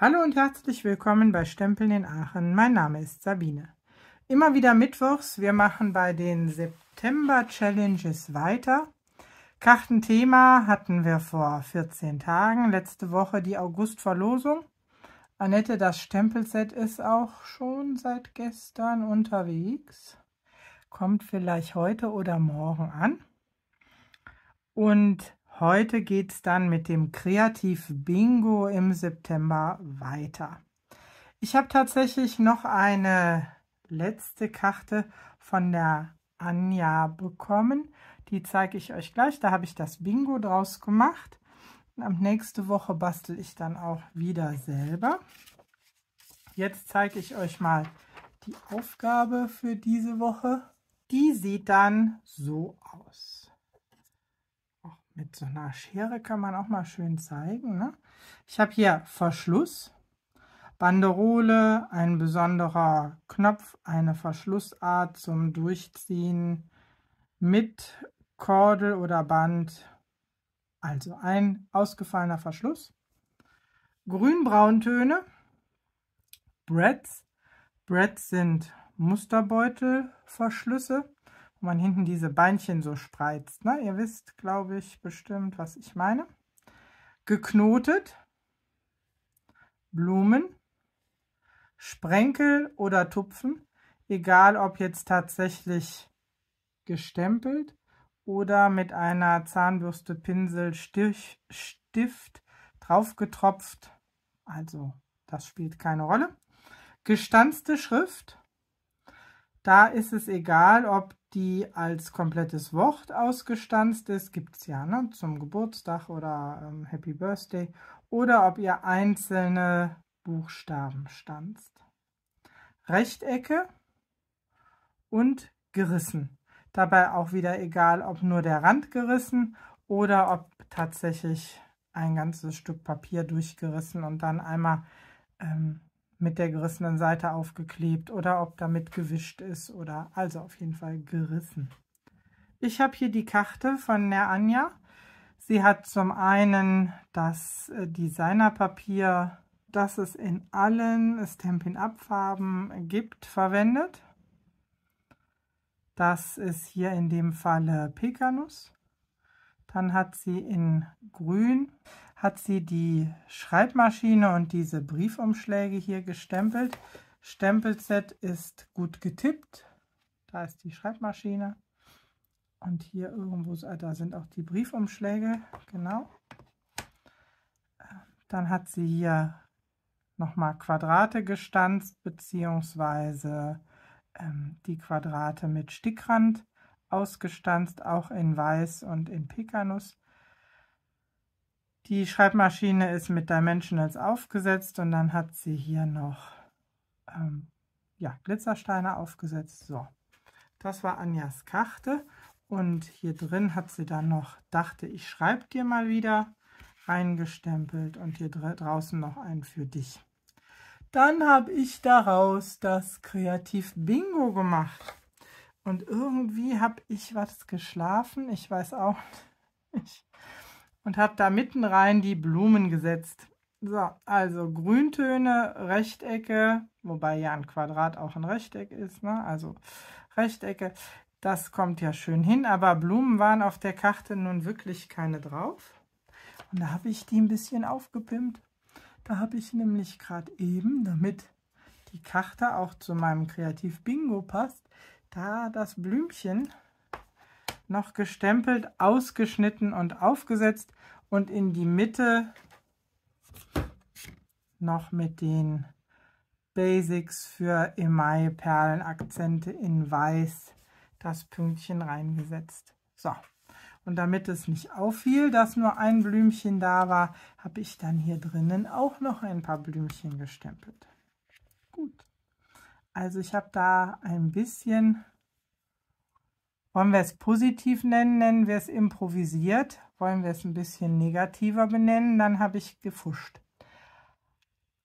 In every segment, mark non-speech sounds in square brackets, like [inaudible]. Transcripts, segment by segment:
Hallo und herzlich willkommen bei Stempeln in Aachen. Mein Name ist Sabine. Immer wieder mittwochs. Wir machen bei den September Challenges weiter. Kartenthema hatten wir vor 14 Tagen. Letzte Woche die August-Verlosung. Annette, das Stempelset ist auch schon seit gestern unterwegs. Kommt vielleicht heute oder morgen an. Und Heute geht es dann mit dem Kreativ-Bingo im September weiter. Ich habe tatsächlich noch eine letzte Karte von der Anja bekommen. Die zeige ich euch gleich. Da habe ich das Bingo draus gemacht. am nächste Woche bastel ich dann auch wieder selber. Jetzt zeige ich euch mal die Aufgabe für diese Woche. Die sieht dann so aus mit so einer Schere kann man auch mal schön zeigen. Ne? Ich habe hier Verschluss, Banderole, ein besonderer Knopf, eine Verschlussart zum Durchziehen mit Kordel oder Band. Also ein ausgefallener Verschluss. Grün-Brauntöne, Breads. Breads sind Musterbeutelverschlüsse wo man hinten diese Beinchen so spreizt. Ne? Ihr wisst, glaube ich, bestimmt, was ich meine. Geknotet, Blumen, Sprenkel oder Tupfen, egal ob jetzt tatsächlich gestempelt oder mit einer Zahnbürste, Pinsel, Stich, Stift draufgetropft. Also das spielt keine Rolle. Gestanzte Schrift, da ist es egal, ob die als komplettes Wort ausgestanzt ist, gibt es ja ne, zum Geburtstag oder ähm, Happy Birthday, oder ob ihr einzelne Buchstaben stanzt. Rechtecke und gerissen. Dabei auch wieder egal, ob nur der Rand gerissen oder ob tatsächlich ein ganzes Stück Papier durchgerissen und dann einmal ähm, mit der gerissenen Seite aufgeklebt oder ob damit gewischt ist oder also auf jeden Fall gerissen. Ich habe hier die Karte von der Anja. Sie hat zum einen das äh, Designerpapier, das es in allen Stampin' Up Farben gibt, verwendet. Das ist hier in dem Falle Pekanus. Dann hat sie in grün hat sie die Schreibmaschine und diese Briefumschläge hier gestempelt. Stempelset ist gut getippt. Da ist die Schreibmaschine. Und hier irgendwo, ah, da sind auch die Briefumschläge, genau. Dann hat sie hier nochmal Quadrate gestanzt, beziehungsweise ähm, die Quadrate mit Stickrand ausgestanzt, auch in Weiß und in Pekanus. Die Schreibmaschine ist mit Dimensionals aufgesetzt und dann hat sie hier noch ähm, ja, Glitzersteine aufgesetzt. So, das war Anjas Karte und hier drin hat sie dann noch, dachte ich, schreib dir mal wieder reingestempelt und hier draußen noch einen für dich. Dann habe ich daraus das Kreativ Bingo gemacht. Und irgendwie habe ich was geschlafen. Ich weiß auch [laughs] nicht und habe da mitten rein die Blumen gesetzt. So, also Grüntöne, Rechtecke, wobei ja ein Quadrat auch ein Rechteck ist, ne? also Rechtecke, das kommt ja schön hin, aber Blumen waren auf der Karte nun wirklich keine drauf. Und da habe ich die ein bisschen aufgepimpt. Da habe ich nämlich gerade eben, damit die Karte auch zu meinem Kreativ-Bingo passt, da das Blümchen noch gestempelt, ausgeschnitten und aufgesetzt und in die Mitte noch mit den Basics für Emaille-Perlenakzente in Weiß das Pünktchen reingesetzt. So, und damit es nicht auffiel, dass nur ein Blümchen da war, habe ich dann hier drinnen auch noch ein paar Blümchen gestempelt. Gut, also ich habe da ein bisschen wollen wir es positiv nennen, nennen wir es improvisiert. Wollen wir es ein bisschen negativer benennen, dann habe ich gefuscht.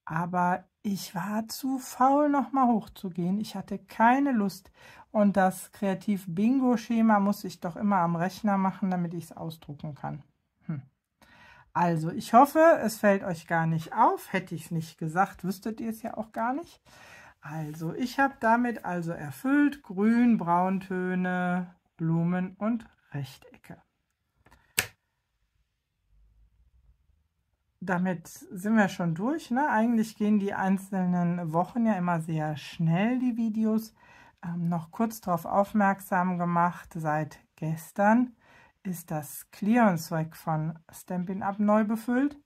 Aber ich war zu faul, nochmal hochzugehen. Ich hatte keine Lust. Und das Kreativ-Bingo-Schema muss ich doch immer am Rechner machen, damit ich es ausdrucken kann. Hm. Also, ich hoffe, es fällt euch gar nicht auf. Hätte ich es nicht gesagt, wüsstet ihr es ja auch gar nicht. Also, ich habe damit also erfüllt Grün, Brauntöne, Blumen und Rechtecke. Damit sind wir schon durch. Ne? Eigentlich gehen die einzelnen Wochen ja immer sehr schnell, die Videos. Ähm, noch kurz darauf aufmerksam gemacht, seit gestern ist das Clearance-Rack von Stampin' Up neu befüllt.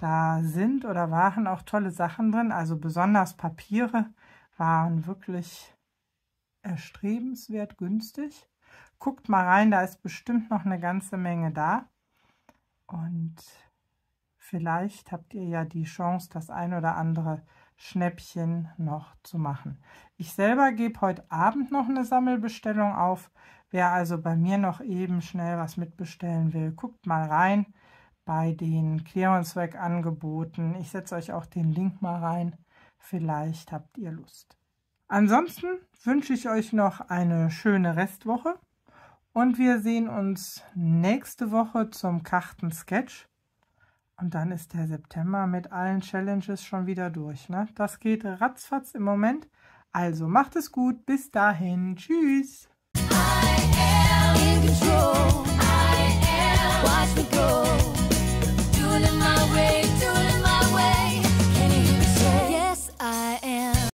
Da sind oder waren auch tolle Sachen drin, also besonders Papiere waren wirklich erstrebenswert günstig. Guckt mal rein, da ist bestimmt noch eine ganze Menge da. Und vielleicht habt ihr ja die Chance, das ein oder andere Schnäppchen noch zu machen. Ich selber gebe heute Abend noch eine Sammelbestellung auf. Wer also bei mir noch eben schnell was mitbestellen will, guckt mal rein bei den Querungswerk-Angeboten. Ich setze euch auch den Link mal rein. Vielleicht habt ihr Lust. Ansonsten wünsche ich euch noch eine schöne Restwoche und wir sehen uns nächste Woche zum Kartensketch. Und dann ist der September mit allen Challenges schon wieder durch. Ne? Das geht ratzfatz im Moment. Also macht es gut. Bis dahin. Tschüss. I am in control. I am. Watch me go.